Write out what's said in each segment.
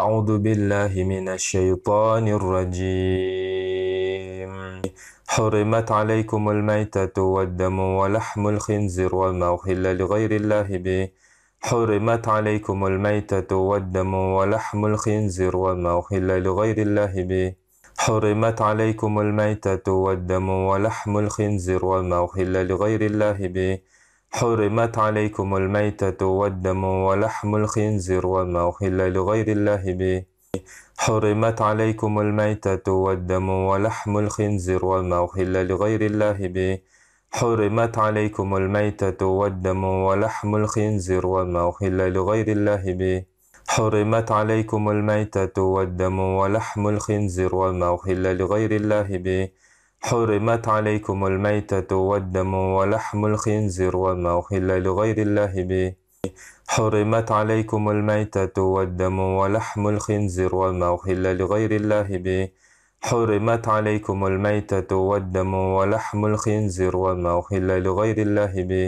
أعوذ بالله من الشيطان الرجيم حرمت عليكم الميتة والدم ولحم الخنزير وما أهل لغير الله به حرمت عليكم الميتة والدم ولحم الخنزير وما أهل لغير الله به حرمت عليكم الميتة والدم ولحم الخنزير وما أهل لغير الله به حرمت عليكم الميتة والدم ولحم الخنزير وما أخل لغير الله به حرمت عليكم الميتة والدم ولحم الخنزير وما أخل لغير الله به حرمت عليكم الميتة والدم ولحم الخنزير وما أخل لغير الله به حرمت عليكم الميتة والدم ولحم الخنزير وما أخل لغير الله به حرمت عليكم الميتة والدم ولحم الخنزير وما أخل لغير الله به حرمت عليكم الميتة والدم ولحم الخنزير وما أخل لغير الله به حرمت عليكم الميتة والدم ولحم الخنزير وما أخل لغير الله به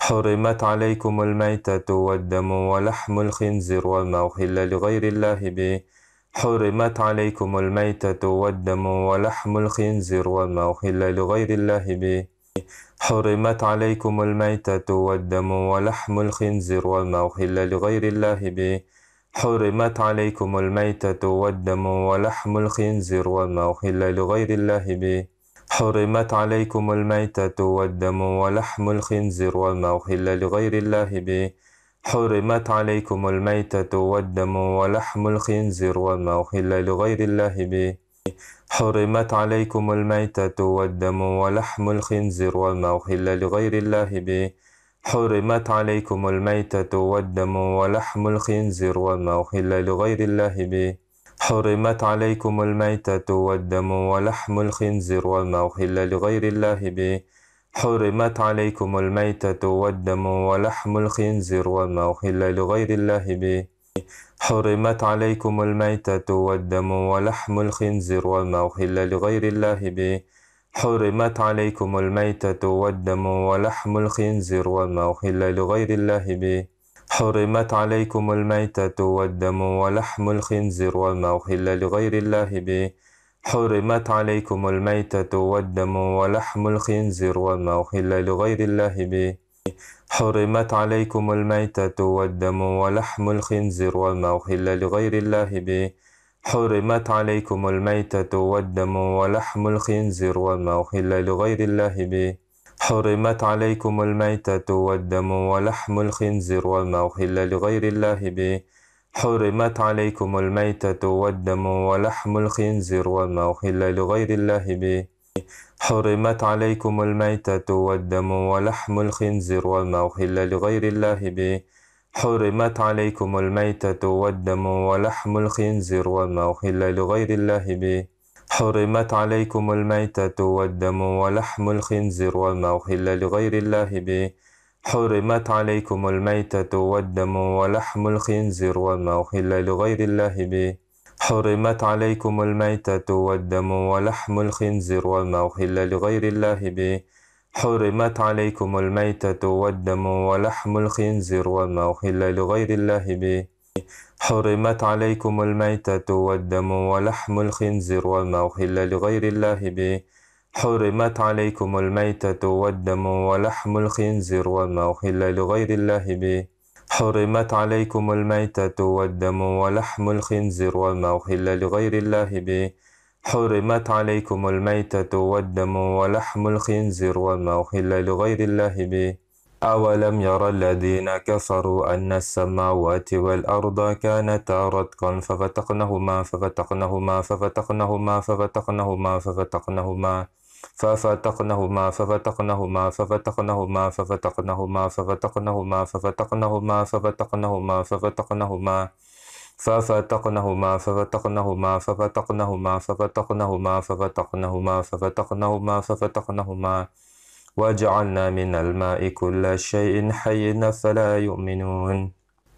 حرمت عليكم الميتة والدم ولحم الخنزير وما أخل لغير الله به حرمت عليكم الميتة والدم ولحم الخنزير وما أخل لغير الله به حرمت عليكم الميتة والدم ولحم الخنزير وما أخل لغير الله به حرمت عليكم الميتة والدم ولحم الخنزير وما أخل لغير الله به حرمت عليكم الميتة والدم ولحم الخنزير وما أخل لغير الله به حرمت عليكم الميتة والدم ولحم الخنزير وما أخل لغير الله به حرمت عليكم الميتة والدم ولحم الخنزير وما أخل لغير الله به حرمت عليكم الميتة والدم ولحم الخنزير وما أخل لغير الله به حرمت عليكم الميتة والدم ولحم الخنزير وما أخل لغير الله به حرمت عليكم الميتة والدم ولحم الخنزير وما أخل لغير الله به حرمت عليكم الميتة والدم ولحم الخنزير وما أخل لغير الله به حرمت عليكم الميتة والدم ولحم الخنزير وما أخل لغير الله به حرمت عليكم الميتة والدم ولحم الخنزير وما أخل لغير الله به حرمت عليكم الميتة والدم ولحم الخنزير وما أخل لغير الله به حرمت عليكم الميتة والدم ولحم الخنزير وما أخل لغير الله به حرمت عليكم الميتة والدم ولحم الخنزير وما أخل لغير الله به حرمت عليكم الميتة والدم ولحم الخنزير وما أخل لغير الله به حرمت عليكم الميتة والدم ولحم الخنزير وما أخل لغير الله به حرمت عليكم الميتة والدم ولحم الخنزير وما أخل لغير الله به حرمت عليكم الميتة والدم ولحم الخنزير وما أخل لغير الله به حرمت عليكم الميتة والدم ولحم الخنزير وما أخل لغير الله به حرمت عليكم الميتة والدم ولحم الخنزير وما أخل لغير الله به حرمت عليكم الميتة والدم ولحم الخنزير وما أخل لغير الله به حرمت عليكم الميتة والدم ولحم الخنزير وما أخل لغير الله به حرمت عليكم الميتة والدم ولحم الخنزير وما أخل لغير الله به حرمت عليكم الميتة والدم ولحم الخنزير وما أحل لغير الله به حرمت عليكم الميتة والدم ولحم الخنزير وما أحل لغير الله به حرمت عليكم الميتة والدم ولحم الخنزير وما أحل لغير الله به أولم ير الذين كفروا أن السماوات والأرض كانتا رتقا ففتقنهما ففتقنهما ففتقنهما ففتقنهما ففتقنهما, ففتقنهما ففتقنهما ففتقنهما ففتقنهما ففتقنهما ففتقنهما ففتقنهما ففتقنهما ففتقنهما ففتقنهما ففتقنهما ففتقنهما ففتقنهما ففتقنهما ففتقنهما ففتقنهما وجعلنا من الماء كل شيء حي فلا يؤمنون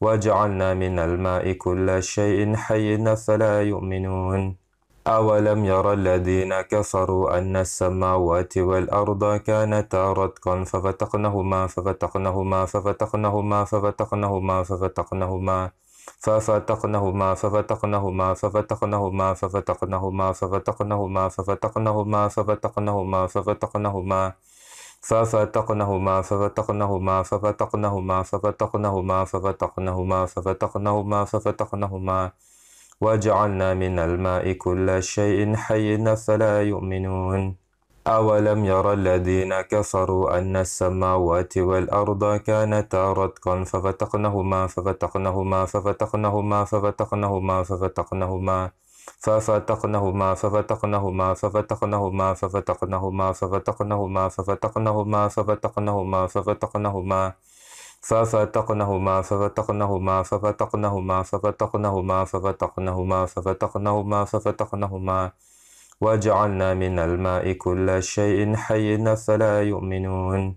وجعلنا من الماء كل شيء حي فلا يؤمنون أولم ير الذين كفروا أن السماوات والأرض كانتا رتقا ففتقنهما ففتقنهما ففتقنهما ففتقنهما ففتقنهما ففتقنهما ففتقنهما ففتقنهما ففتقنهما ففتقنهما ففتقنهما ففتقنهما ففتقنهما ففتقنهما ففتقنهما ففتقنهما ففتقنهما ففتقنهما ففتقنهما ففتقنهما وجعلنا من الماء كل شيء حي فلا يؤمنون أولم يرى الذين كفروا أن السماوات والأرض كانتا رتقا ففتقنهما ففتقنهما ففتقنهما ففتقنهما ففتقنهما, ففتقنهما ففتقنهما ففتقنهما ففتقنهما ففتقنهما ففتقنهما ففتقنهما ففتقنهما ففتقنهما ففتقنهما ففتقنهما ففتقنهما ففتقنهما ففتقنهما ففتقنهما ففتقنهما وجعلنا من الماء كل شيء حي فلا يؤمنون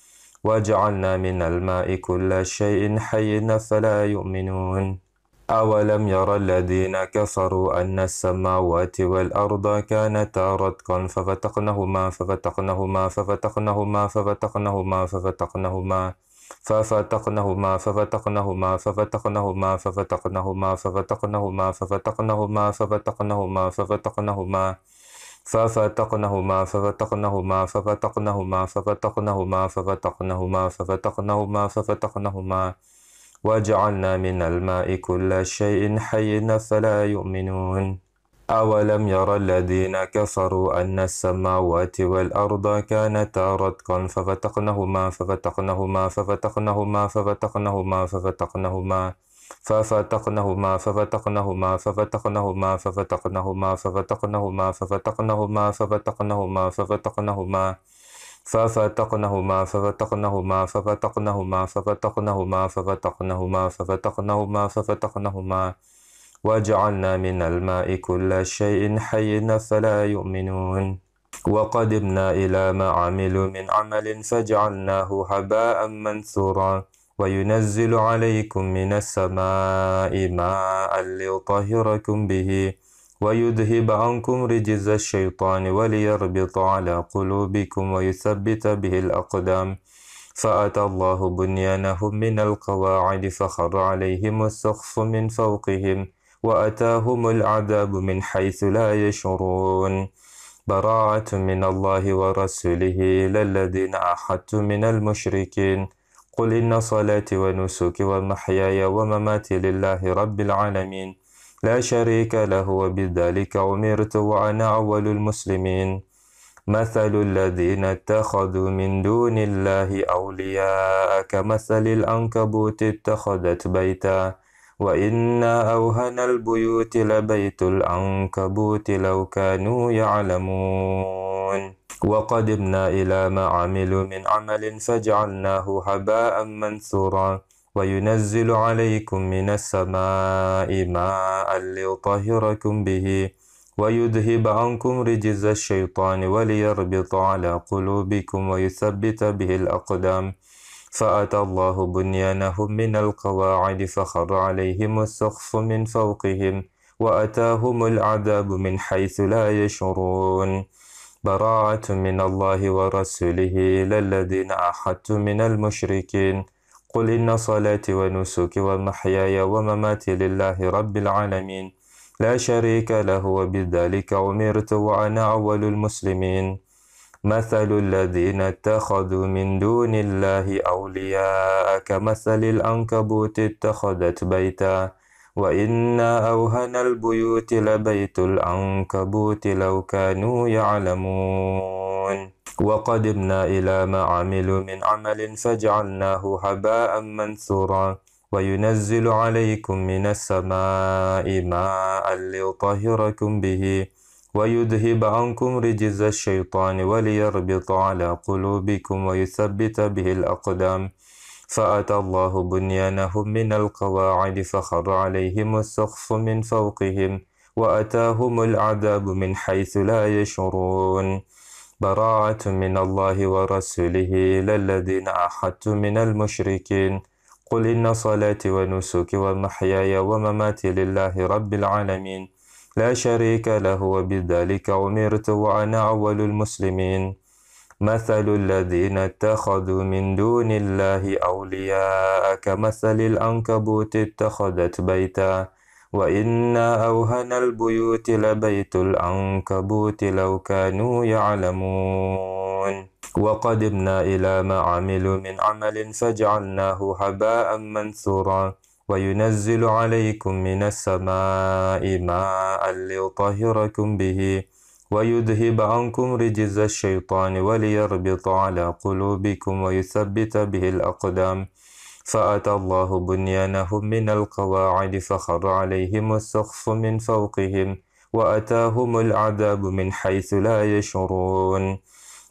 وجعلنا من الماء كل شيء حي فلا يؤمنون أولم ير الذين كفروا أن السماوات والأرض كانتا رتقا ففتقنهما ففتقنهما ففتقنهما ففتقنهما ففتقنهما ففتقنهما ففتقنهما ففتقنهما ففتقنهما ففتقنهما ففتقنهما ففتقنهما ففتقنهما ففتقنهما ففتقنهما ففتقنهما ففتقنهما ففتقنهما ففتقنهما ففتقنهما وجعلنا من الماء كل شيء حي فلا يؤمنون أولم يرى الذين كفروا أن السماوات والأرض كانتا رتقا ففتقنهما ففتقنهما ففتقنهما ففتقنهما ففتقنهما, ففتقنهما ففتقنهما ففتقنهما ففتقنهما ففتقنهما ففتقنهما ففتقنهما ففتقنهما ففتقنهما ففتقنهما ففتقنهما ففتقنهما ففتقنهما ففتقنهما ففتقنهما ففتقنهما وجعلنا من الماء كل شيء حي فلا يؤمنون وقدمنا إلى ما عملوا من عمل فجعلناه هباء منثورا وينزل عليكم من السماء ماء ليطهركم به ويذهب عنكم رجز الشيطان وليربط على قلوبكم ويثبت به الأقدام فأتى الله بنيانهم من القواعد فخر عليهم السخف من فوقهم وأتاهم العذاب من حيث لا يشعرون براعة من الله ورسوله للذين أحدتم أحدت من المشركين قل إن صلاتي ونسكي ومحياي ومماتي لله رب العالمين لا شريك له وبذلك أمرت وأنا أول المسلمين مثل الذين اتخذوا من دون الله أولياء كمثل الأنكبوت اتخذت بيتا وإنا أوهن البيوت لبيت الأنكبوت لو كانوا يعلمون وقدمنا إلى ما عملوا من عمل فجعلناه هباء منثورا وينزل عليكم من السماء ماء ليطهركم به ويذهب عنكم رجز الشيطان وليربط على قلوبكم ويثبت به الأقدام فأتى الله بنيانهم من القواعد فخر عليهم السقف من فوقهم وأتاهم العذاب من حيث لا يشعرون براعة من الله ورسوله إلى الذين أحدتم من المشركين قل إن صلاتي ونسكي ومحياي ومماتي لله رب العالمين لا شريك له وبذلك أمرت وأنا أول المسلمين مثل الذين اتخذوا من دون الله أولياء كمثل الأنكبوت اتخذت بيتا وإنا أوهن البيوت لبيت العنكبوت لو كانوا يعلمون وقدمنا إلى ما عملوا من عمل فجعلناه هباء منثورا وينزل عليكم من السماء ماء ليطهركم به ويذهب عنكم رجز الشيطان وليربط على قلوبكم ويثبت به الأقدام فأتى الله بنيانهم من القواعد فخر عليهم السقف من فوقهم وأتاهم العذاب من حيث لا يشعرون براءة من الله ورسوله للذين أحدت أحدتم من المشركين قل إن صلاتي ونسكي ومحياي ومماتي لله رب العالمين لا شريك له وبذلك أمرت وأنا أول المسلمين مثل الذين اتخذوا من دون الله أولياء كمثل الأنكبوت اتخذت بيتا وإنا أوهن البيوت لبيت الأنكبوت لو كانوا يعلمون وقدمنا إلى ما عملوا من عمل فجعلناه هباء منثورا وينزل عليكم من السماء ماء ليطهركم به ويذهب عنكم رجز الشيطان وليربط على قلوبكم ويثبت به الأقدام فأتى الله بنيانهم من القواعد فخر عليهم السخف من فوقهم وأتاهم العذاب من حيث لا يشعرون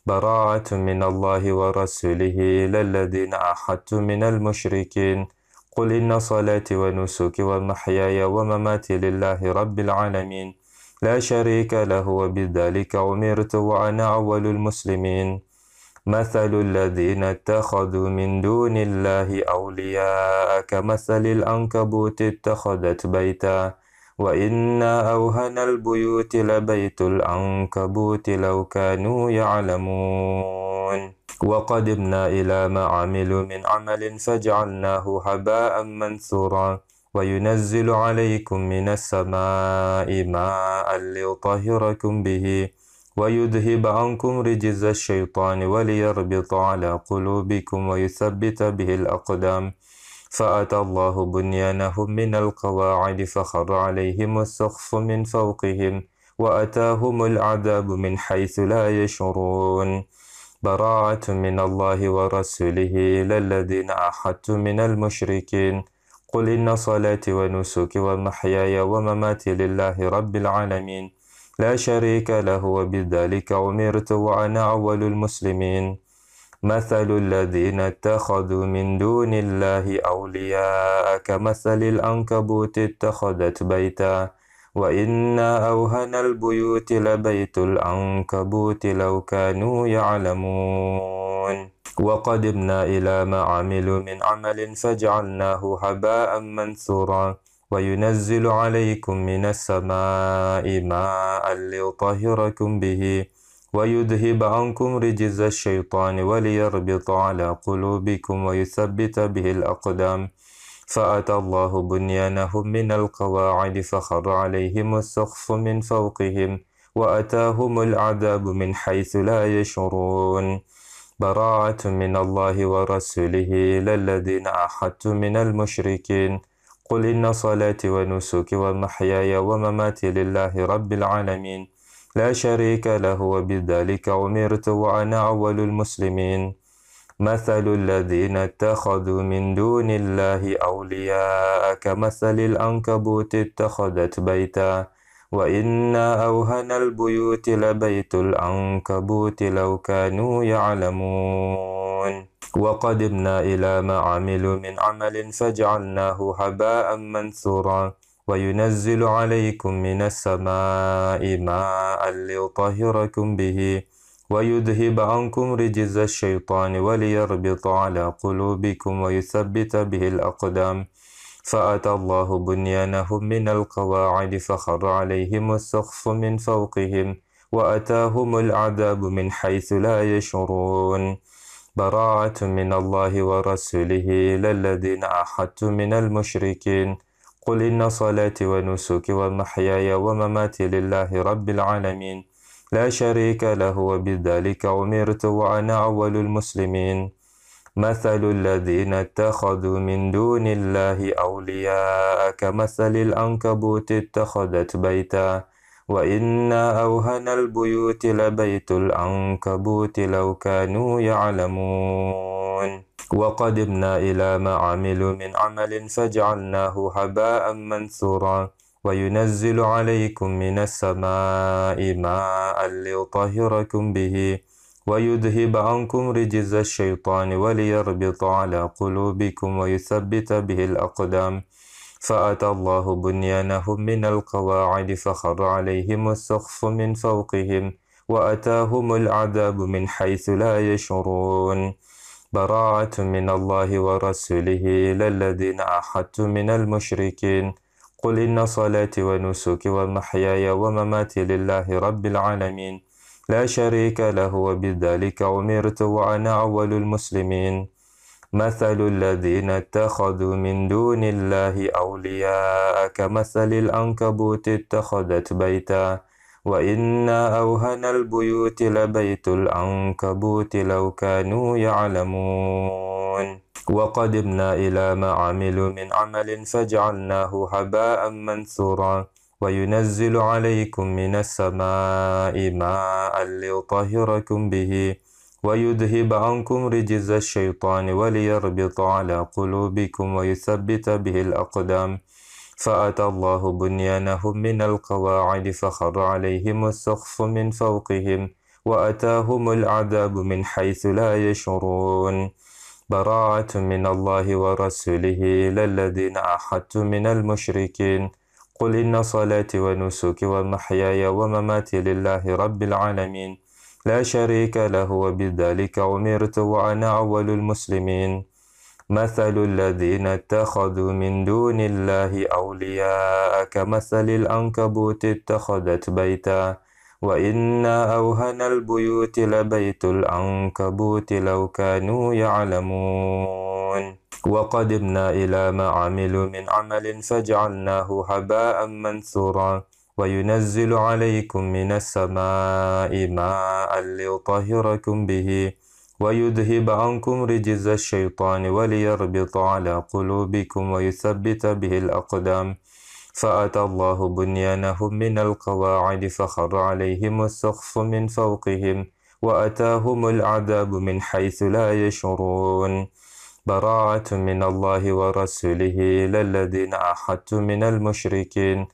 براعة من الله ورسوله إلى الذين أحدت من المشركين قل إن صلاتي ونسكي ومحياي ومماتي لله رب العالمين لا شريك له وبذلك أمرت وأنا أول المسلمين مثل الذين اتخذوا من دون الله أولياء كمثل الأنكبوت اتخذت بيتا وإنا أوهن البيوت لبيت الأنكبوت لو كانوا يعلمون وقدمنا إلى ما عملوا من عمل فجعلناه هباء منثورا وينزل عليكم من السماء ماء ليطهركم به ويذهب عنكم رجز الشيطان وليربط على قلوبكم ويثبت به الأقدام فأتى الله بنيانهم من القواعد فخر عليهم السقف من فوقهم وأتاهم العذاب من حيث لا يشعرون براعة من الله ورسوله إلى الذين أحدتم من المشركين قل إن صلاتي ونسكي ومحياي ومماتي لله رب العالمين لا شريك له وبذلك أمرت وأنا أول المسلمين مثل الذين اتخذوا من دون الله أولياء كمثل الأنكبوت اتخذت بيتا وإنا أوهن البيوت لبيت الأنكبوت لو كانوا يعلمون وقدمنا إلى ما عملوا من عمل فجعلناه هباء منثورا وينزل عليكم من السماء ماء ليطهركم به ويذهب عنكم رجز الشيطان وليربط على قلوبكم ويثبت به الأقدام فأتى الله بنيانهم من القواعد فخر عليهم السخف من فوقهم وأتاهم العذاب من حيث لا يشعرون براعة من الله ورسوله للذين الذين أحدتم من المشركين قل إن صلاتي ونسكي ومحياي ومماتي لله رب العالمين لا شريك له وبذلك أمرت وأنا أول المسلمين مثل الذين اتخذوا من دون الله أولياء كمثل الأنكبوت اتخذت بيتا وإنا أوهن البيوت لبيت العنكبوت لو كانوا يعلمون وقدمنا إلى ما عملوا من عمل فجعلناه هباء منثورا وينزل عليكم من السماء ماء ليطهركم به ويذهب عنكم رجز الشيطان وليربط على قلوبكم ويثبت به الأقدام فأتى الله بنيانهم من القواعد فخر عليهم السقف من فوقهم وأتاهم العذاب من حيث لا يشعرون براعة من الله ورسوله إلى الذين أحدتم من المشركين قل إن صلاتي ونسكي ومحياي ومماتي لله رب العالمين لا شريك له وبذلك أمرت وأنا أول المسلمين مثل الذين اتخذوا من دون الله أولياء كمثل الأنكبوت اتخذت بيتا وإنا أوهن البيوت لبيت الأنكبوت لو كانوا يعلمون وقدمنا إلى ما عملوا من عمل فجعلناه هباء منثورا وينزل عليكم من السماء ماء ليطهركم به ويذهب عنكم رجز الشيطان وليربط على قلوبكم ويثبت به الأقدام فأتى الله بنيانهم من القواعد فخر عليهم السقف من فوقهم وأتاهم العذاب من حيث لا يشعرون براعة من الله ورسوله إلى الذين أحدت من المشركين قل إن صلاتي ونسكي ومحياي ومماتي لله رب العالمين لا شريك له وبذلك أمرت وأنا أول المسلمين مثل الذين اتخذوا من دون الله أولياء كمثل الأنكبوت اتخذت بيتا وإنا أوهن البيوت لبيت الأنكبوت لو كانوا يعلمون وقدمنا إلى ما عملوا من عمل فجعلناه هباء منثورا وينزل عليكم من السماء ماء ليطهركم به ويذهب عنكم رجز الشيطان وليربط على قلوبكم ويثبت به الأقدام فأتى الله بنيانهم من القواعد فخر عليهم السخف من فوقهم وأتاهم العذاب من حيث لا يشعرون براعة من الله ورسوله للذين الذين أحدت من المشركين قل إن صلاتي ونسكي ومحياي ومماتي لله رب العالمين لا شريك له وبذلك أمرت وأنا أول المسلمين مثل الذين اتخذوا من دون الله أولياء كمثل الأنكبوت اتخذت بيتا وإنا أوهن البيوت لبيت الأنكبوت لو كانوا يعلمون وقدمنا إلى ما عملوا من عمل فجعلناه هباء منثورا وينزل عليكم من السماء ماء ليطهركم به ويذهب عنكم رجز الشيطان وليربط على قلوبكم ويثبت به الأقدام فأتى الله بنيانهم من القواعد فخر عليهم السخف من فوقهم وأتاهم العذاب من حيث لا يشعرون براعة من الله ورسوله إلى الذين من المشركين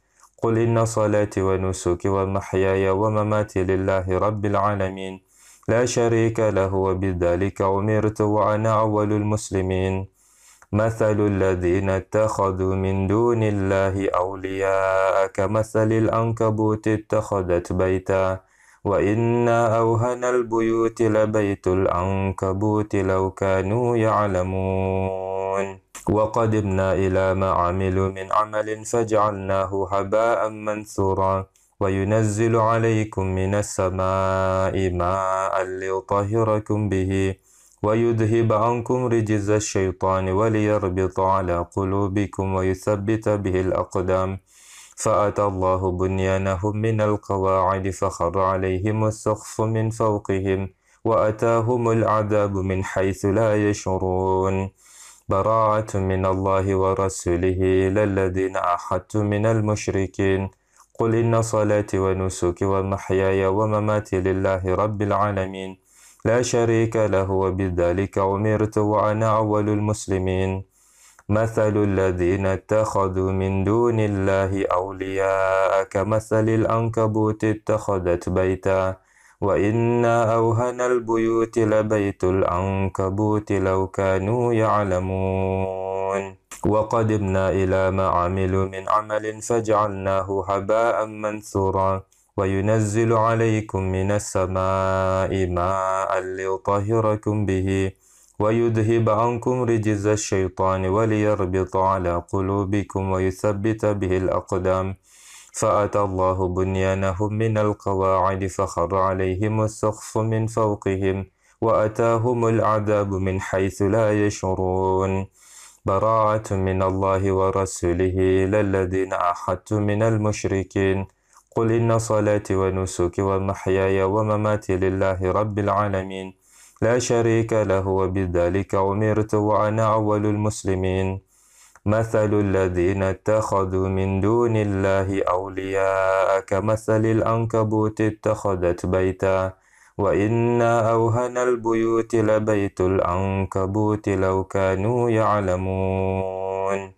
قل إن صلاتي ونسكي ومحياي ومماتي لله رب العالمين لا شريك له وبذلك أمرت وأنا أول المسلمين مثل الذين اتخذوا من دون الله أولياء كمثل الأنكبوت اتخذت بيتا وإن أوهن البيوت لبيت العنكبوت لو كانوا يعلمون وقدمنا إلى ما عملوا من عمل فجعلناه هباء منثورا وينزل عليكم من السماء ماء ليطهركم به ويذهب عنكم رجز الشيطان وليربط على قلوبكم ويثبت به الأقدام فأتى الله بنيانهم من القواعد فخر عليهم السخف من فوقهم وأتاهم العذاب من حيث لا يشعرون براعة من الله ورسوله إلى الذين أحدت من المشركين قل إن صلاتي ونسكي ومحياي ومماتي لله رب العالمين لا شريك له وبذلك أمرت وأنا أول المسلمين مثل الذين اتخذوا من دون الله أولياء كمثل الأنكبوت اتخذت بيتا وإنا أوهن البيوت لبيت الأنكبوت لو كانوا يعلمون وقدمنا إلى ما عملوا من عمل فجعلناه هباء منثورا وينزل عليكم من السماء ماء ليطهركم به ويذهب عنكم رجز الشيطان وليربط على قلوبكم ويثبت به الأقدام فأتى الله بنيانهم من القواعد فخر عليهم السقف من فوقهم وأتاهم العذاب من حيث لا يشعرون براعة من الله ورسوله إلى الذين أحدتم من المشركين قل إن صلاتي ونسكي ومحياي ومماتي لله رب العالمين لا شريك له وبذلك أمرت وأنا أول المسلمين مثل الذين اتخذوا من دون الله أولياء كمثل الأنكبوت اتخذت بيتا وإنا أوهن البيوت لبيت الأنكبوت لو كانوا يعلمون